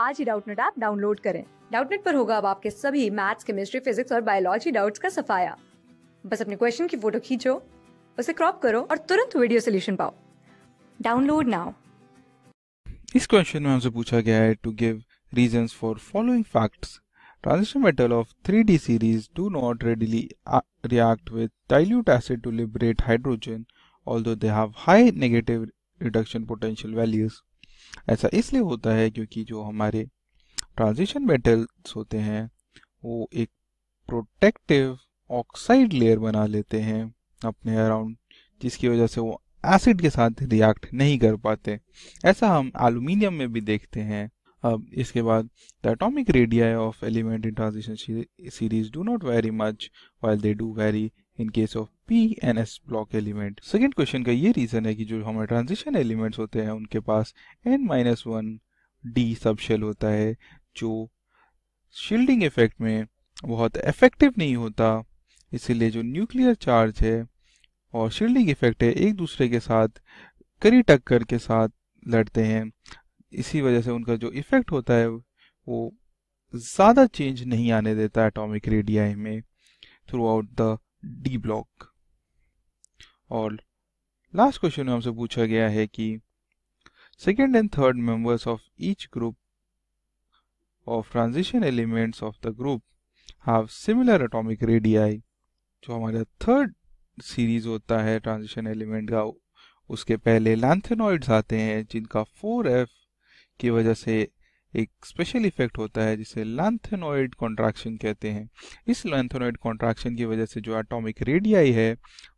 आज ही Doubtnut app download करें डाउटनेट पर होगा अब आपके सभी मैथ्स केमिस्ट्री फिजिक्स और बायोलॉजी डाउट्स का सफाया बस अपने क्वेश्चन की फोटो खींचो उसे क्रॉप करो और तुरंत वीडियो सोल्यूशन पाओ डाउनलोड नाउ इस क्वेश्चन में हमसे पूछा गया है to give reasons for following facts transition metal of three D series do not readily react with dilute acid to liberate hydrogen although they have high negative reduction potential values ऐसा इसलिए होता है क्योंकि जो हमारे ट्रांजिशन मेटल्स होते हैं वो एक प्रोटेक्टिव ऑक्साइड लेयर बना लेते हैं अपने अराउंड जिसकी वजह से वो एसिड के साथ रिएक्ट नहीं कर पाते ऐसा हम एलुमिनियम में भी देखते हैं अब इसके बाद the atomic radii of element in transition series do not very much while they do very in case of P N S block element second question का ये रीजन है कि जो हमारे ट्रांजिशन एलिमेंट्स होते हैं उनके पास n minus one d sub shell होता है जो शील्डिंग इफेक्ट में बहुत इफेक्टिव नहीं होता इसीलिए जो न्यूक्लियर चार्ज है और शील्डिंग इफेक्ट है एक दूसरे के साथ करी टक्कर के साथ लड़ते हैं इसी वजह से उनका जो इफेक्ट होता है वो ज़्यादा चेंज नहीं आने देता एटॉमिक रेडियाई में throughout the d block और लास्ट क्वेश्चन में हमसे पूछा गया है कि second and third members of each group of transition elements of the group have similar atomic radii जो हमारा थर्ड सीरीज होता है ट्रांजिशन एलिमेंट का उसके पहले लैंथेनॉइड्स आते हैं जिनका 4f की वजह से एक स्पेशल इफेक्ट होता है जिसे लैंथेनोइड कॉन्ट्रैक्शन कहते हैं इस लैंथेनोइड कॉन्ट्रैक्शन की वजह से जो एटॉमिक रेडियाई है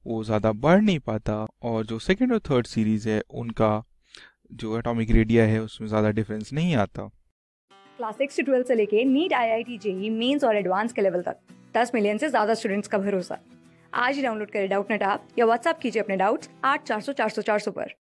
वो ज़्यादा बढ़ नहीं पाता और जो सेकेंड और थर्ड सीरीज है उनका जो एटॉमिक रेडिया है उसमें ज़्यादा डिफरेंस नहीं आता क्लास सिक्स से ट्वेल्थ से लेके NEET I I T JEE mains और एडवांस के लेवल तक दस मिलियन से ज़्यादा स्टूडेंट्स का भरोसा आज ही डाउनलोड करें डाउट नेट आप या व्हाट्सअप कीजिए अपने डाउट्स आठ चार सौ चार सौ चार सौ पर